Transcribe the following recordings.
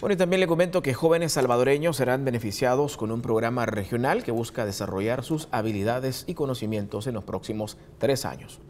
Bueno, y también le comento que jóvenes salvadoreños serán beneficiados con un programa regional que busca desarrollar sus habilidades y conocimientos en los próximos tres años.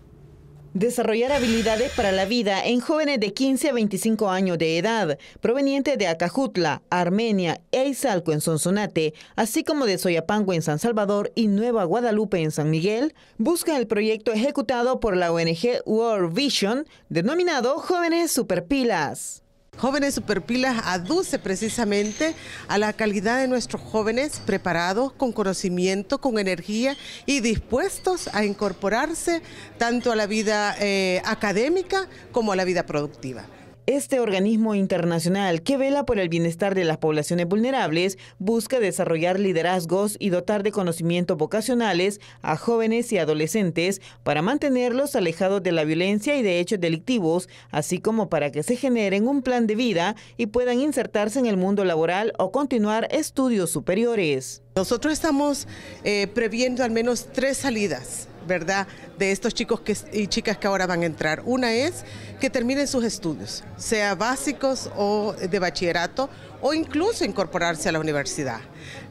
Desarrollar habilidades para la vida en jóvenes de 15 a 25 años de edad, provenientes de Acajutla, Armenia, Eizalco en Sonsonate, así como de Soyapango en San Salvador y Nueva Guadalupe en San Miguel, busca el proyecto ejecutado por la ONG World Vision, denominado Jóvenes Superpilas. Jóvenes Superpilas aduce precisamente a la calidad de nuestros jóvenes preparados, con conocimiento, con energía y dispuestos a incorporarse tanto a la vida eh, académica como a la vida productiva. Este organismo internacional que vela por el bienestar de las poblaciones vulnerables busca desarrollar liderazgos y dotar de conocimientos vocacionales a jóvenes y adolescentes para mantenerlos alejados de la violencia y de hechos delictivos, así como para que se generen un plan de vida y puedan insertarse en el mundo laboral o continuar estudios superiores. Nosotros estamos eh, previendo al menos tres salidas ¿verdad?, de estos chicos y chicas que ahora van a entrar. Una es que terminen sus estudios, sea básicos o de bachillerato, o incluso incorporarse a la universidad.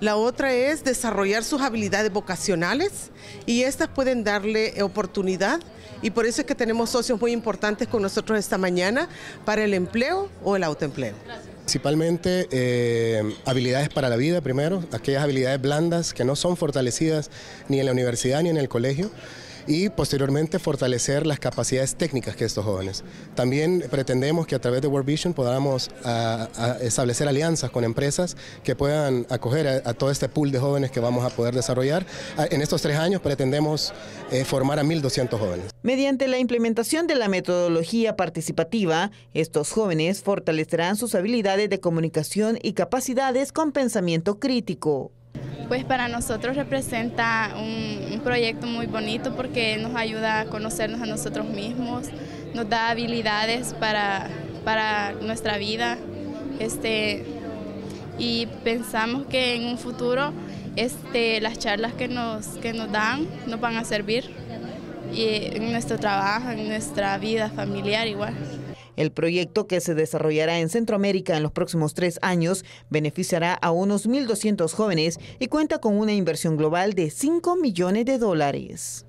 La otra es desarrollar sus habilidades vocacionales y estas pueden darle oportunidad y por eso es que tenemos socios muy importantes con nosotros esta mañana para el empleo o el autoempleo. Principalmente eh, habilidades para la vida primero, aquellas habilidades blandas que no son fortalecidas ni en la universidad ni en el colegio y posteriormente fortalecer las capacidades técnicas que estos jóvenes. También pretendemos que a través de World Vision podamos ah, ah, establecer alianzas con empresas que puedan acoger a, todo este pool de jóvenes que vamos a poder desarrollar. Ah, en estos tres años pretendemos eh, formar a 1.200 jóvenes. Mediante la implementación de la metodología participativa, estos jóvenes fortalecerán sus habilidades de comunicación y capacidades con pensamiento crítico pues para nosotros representa un, proyecto muy bonito porque nos ayuda a conocernos a nosotros mismos, nos da habilidades para, para nuestra vida este, y pensamos que en un futuro este, las charlas que nos, que nos dan nos van a servir y en nuestro trabajo, en nuestra vida familiar igual. El proyecto que se desarrollará en Centroamérica en los próximos tres años beneficiará a unos 1.200 jóvenes y cuenta con una inversión global de 5 millones de dólares.